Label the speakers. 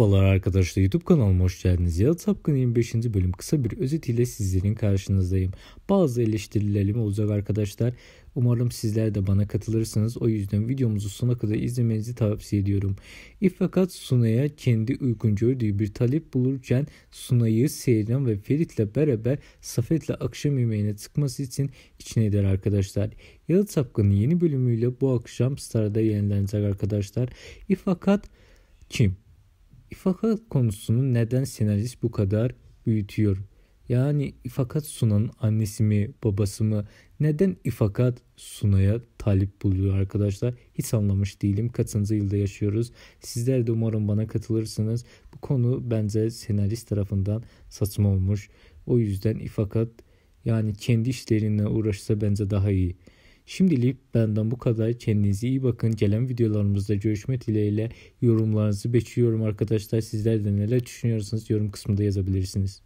Speaker 1: Merhabalar arkadaşlar YouTube kanalıma hoş geldiniz. Yalı Tapkın 25. bölüm kısa bir özet ile sizlerin karşınızdayım. Bazı eleştirilerim olacak arkadaşlar. Umarım sizler de bana katılırsınız. O yüzden videomuzu sona kadar izlemenizi tavsiye ediyorum. İfakat Sunay'a kendi uygun gördüğü bir talep bulurken Sunay'ı Seyran ve Ferit'le beraber Safet'le akşam yemeğine çıkması için içine eder arkadaşlar. Yalı Tapkın'ın yeni bölümüyle bu akşam Star'da yenilenecek arkadaşlar. İfakat kim? İfakat konusunu neden senarist bu kadar büyütüyor? Yani ifakat sunan annesi mi babası mı neden ifakat sunaya talip buluyor arkadaşlar? Hiç anlamış değilim. Kaçıncı yılda yaşıyoruz? Sizler de umarım bana katılırsınız. Bu konu bence senarist tarafından saçma olmuş. O yüzden ifakat yani kendi işlerine uğraşsa bence daha iyi. Şimdilik benden bu kadar. Kendinize iyi bakın. Gelen videolarımızda görüşmek dileğiyle yorumlarınızı bekliyorum arkadaşlar. Sizler de neler düşünüyorsanız yorum kısmında yazabilirsiniz.